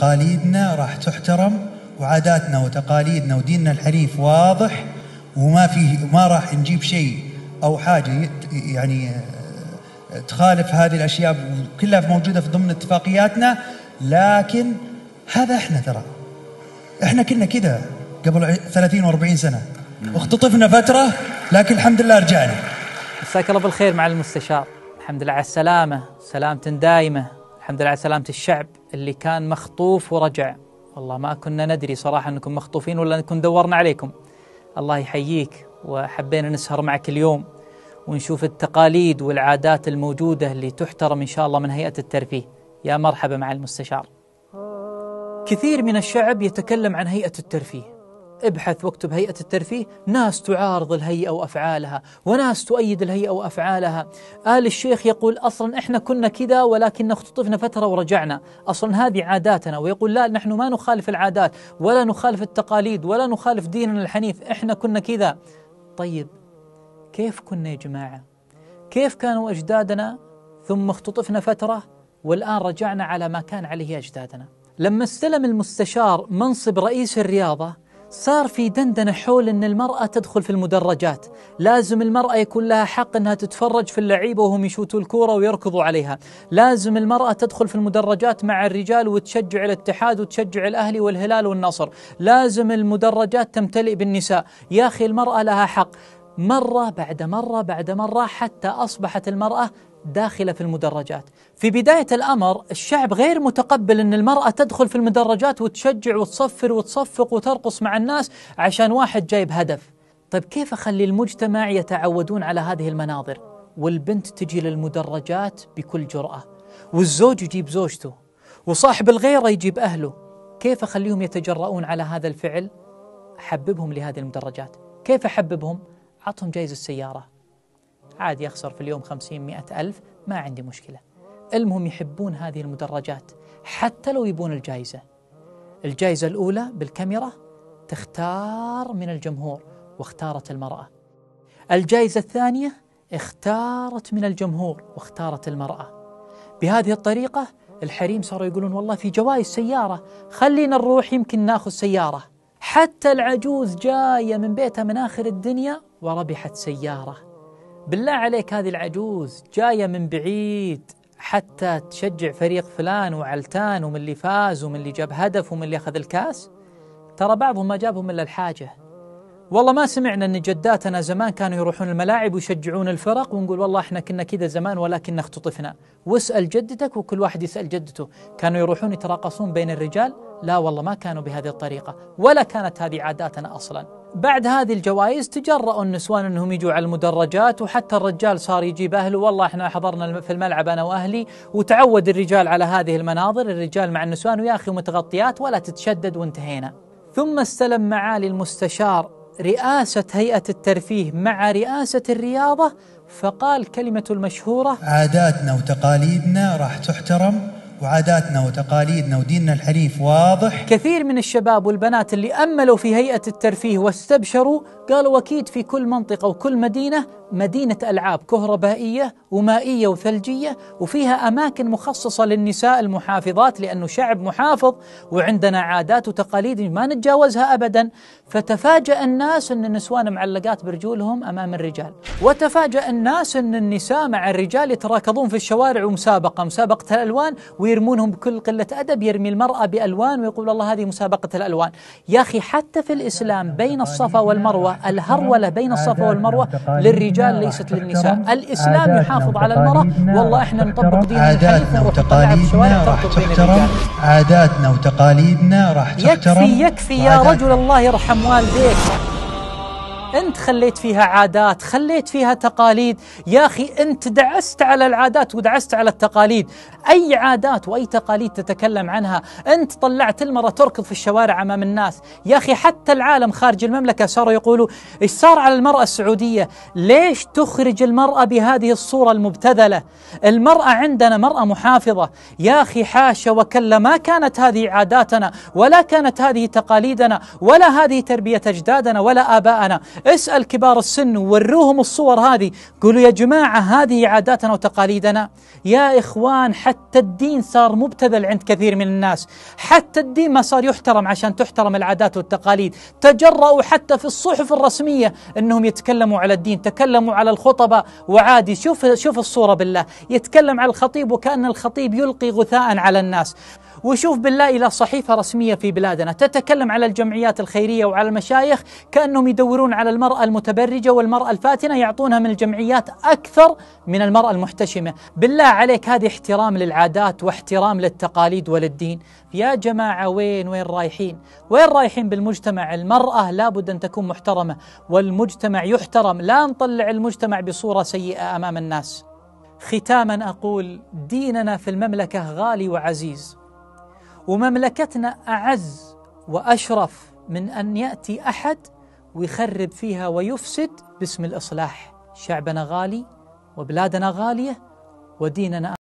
تقاليدنا راح تحترم وعاداتنا وتقاليدنا وديننا الحنيف واضح وما فيه ما راح نجيب شيء او حاجه يعني آه، تخالف هذه الاشياء كلها موجوده في ضمن اتفاقياتنا لكن هذا احنا ترى احنا كنا كذا قبل 30 و40 سنه نعم. اختطفنا فتره لكن الحمد لله رجعنا مساك الله بالخير مع المستشار الحمد لله على السلامه سلامه دائمه الحمد لله على سلامة الشعب اللي كان مخطوف ورجع والله ما كنا ندري صراحة أنكم مخطوفين ولا أنكم دورنا عليكم الله يحييك وحبينا نسهر معك اليوم ونشوف التقاليد والعادات الموجودة اللي تحترم إن شاء الله من هيئة الترفيه يا مرحبا مع المستشار كثير من الشعب يتكلم عن هيئة الترفيه ابحث واكتب هيئة الترفيه ناس تعارض الهيئة وأفعالها وناس تؤيد الهيئة وأفعالها آل الشيخ يقول أصلا إحنا كنا كذا ولكن اختطفنا فترة ورجعنا أصلا هذه عاداتنا ويقول لا نحن ما نخالف العادات ولا نخالف التقاليد ولا نخالف ديننا الحنيف إحنا كنا كذا طيب كيف كنا يا جماعة كيف كانوا أجدادنا ثم اختطفنا فترة والآن رجعنا على ما كان عليه أجدادنا لما استلم المستشار منصب رئيس الرياضة صار في دندنة حول أن المرأة تدخل في المدرجات لازم المرأة يكون لها حق أنها تتفرج في اللعيبة وهم يشوتوا الكورة ويركضوا عليها لازم المرأة تدخل في المدرجات مع الرجال وتشجع الاتحاد وتشجع الأهلي والهلال والنصر لازم المدرجات تمتلئ بالنساء يا أخي المرأة لها حق مرة بعد مرة بعد مرة حتى أصبحت المرأة داخله في المدرجات. في بدايه الامر الشعب غير متقبل ان المراه تدخل في المدرجات وتشجع وتصفر وتصفق وترقص مع الناس عشان واحد جايب هدف. طيب كيف اخلي المجتمع يتعودون على هذه المناظر؟ والبنت تجي للمدرجات بكل جراه، والزوج يجيب زوجته، وصاحب الغيره يجيب اهله. كيف اخليهم يتجرؤون على هذا الفعل؟ حببهم لهذه المدرجات. كيف احببهم؟ اعطهم جائزه السياره عادي أخسر في اليوم خمسين مئة ألف ما عندي مشكلة المهم يحبون هذه المدرجات حتى لو يبون الجائزة الجائزة الأولى بالكاميرا تختار من الجمهور واختارت المرأة الجائزة الثانية اختارت من الجمهور واختارت المرأة بهذه الطريقة الحريم صاروا يقولون والله في جوائز سيارة خلينا نروح يمكن ناخذ سيارة حتى العجوز جاية من بيتها من آخر الدنيا وربحت سيارة بالله عليك هذه العجوز جاية من بعيد حتى تشجع فريق فلان وعلتان ومن اللي فاز ومن اللي جاب هدف ومن اللي أخذ الكاس ترى بعضهم ما جابهم إلا الحاجة والله ما سمعنا أن جداتنا زمان كانوا يروحون الملاعب ويشجعون الفرق ونقول والله احنا كنا كذا زمان ولكن اختطفنا واسأل جدتك وكل واحد يسأل جدته كانوا يروحون يتراقصون بين الرجال لا والله ما كانوا بهذه الطريقة ولا كانت هذه عاداتنا أصلاً بعد هذه الجوائز تجرأوا النسوان انهم يجوا على المدرجات وحتى الرجال صار يجيب اهله والله احنا حضرنا في الملعب انا واهلي وتعود الرجال على هذه المناظر الرجال مع النسوان ويا اخي متغطيات ولا تتشدد وانتهينا. ثم استلم معالي المستشار رئاسة هيئة الترفيه مع رئاسة الرياضة فقال كلمة المشهورة عاداتنا وتقاليدنا راح تحترم وعاداتنا وتقاليدنا وديننا الحنيف واضح كثير من الشباب والبنات اللي أملوا في هيئة الترفيه واستبشروا قالوا أكيد في كل منطقة وكل مدينة مدينة ألعاب كهربائية ومائية وثلجية وفيها أماكن مخصصة للنساء المحافظات لأنه شعب محافظ وعندنا عادات وتقاليد ما نتجاوزها أبدا فتفاجأ الناس أن النسوان معلقات برجولهم أمام الرجال وتفاجأ الناس أن النساء مع الرجال يتراكضون في الشوارع ومسابقة مسابقة الألوان ويرمونهم بكل قلة أدب يرمي المرأة بألوان ويقول الله هذه مسابقة الألوان يا أخي حتى في الإسلام بين الصفا والمروة الهرولة بين الصفا والمروة للرجال ليست للنساء الإسلام يحافظ على المرأة والله إحنا نطبق ديننا عاداتنا وتقاليدنا راح تحترم عاداتنا وتقاليدنا راح تحترم يكفي يكفي يا رجل الله يرحم والديك أنت خليت فيها عادات خليت فيها تقاليد يا أخي أنت دعست على العادات ودعست على التقاليد أي عادات وأي تقاليد تتكلم عنها أنت طلعت المرة تركض في الشوارع أمام الناس يا أخي حتى العالم خارج المملكة صاروا يقولوا إيش صار على المرأة السعودية ليش تخرج المرأة بهذه الصورة المبتذلة المرأة عندنا مرأة محافظة يا أخي حاشا وكلا ما كانت هذه عاداتنا ولا كانت هذه تقاليدنا ولا هذه تربية أجدادنا ولا آبائنا اسأل كبار السن وروهم الصور هذه قولوا يا جماعة هذه عاداتنا وتقاليدنا يا إخوان حتى الدين صار مبتذل عند كثير من الناس حتى الدين ما صار يحترم عشان تحترم العادات والتقاليد تجرأوا حتى في الصحف الرسمية أنهم يتكلموا على الدين تكلموا على الخطبة وعادي شوف, شوف الصورة بالله يتكلم على الخطيب وكأن الخطيب يلقي غثاء على الناس وشوف بالله إلى صحيفة رسمية في بلادنا تتكلم على الجمعيات الخيرية وعلى المشايخ كأنهم يدورون على المرأة المتبرجة والمرأة الفاتنة يعطونها من الجمعيات أكثر من المرأة المحتشمة بالله عليك هذه احترام للعادات واحترام للتقاليد وللدين يا جماعة وين وين رايحين وين رايحين بالمجتمع المرأة لابد أن تكون محترمة والمجتمع يحترم لا نطلع المجتمع بصورة سيئة أمام الناس ختاما أقول ديننا في المملكة غالي وعزيز ومملكتنا أعز وأشرف من أن يأتي أحد ويخرب فيها ويفسد باسم الإصلاح شعبنا غالي وبلادنا غالية وديننا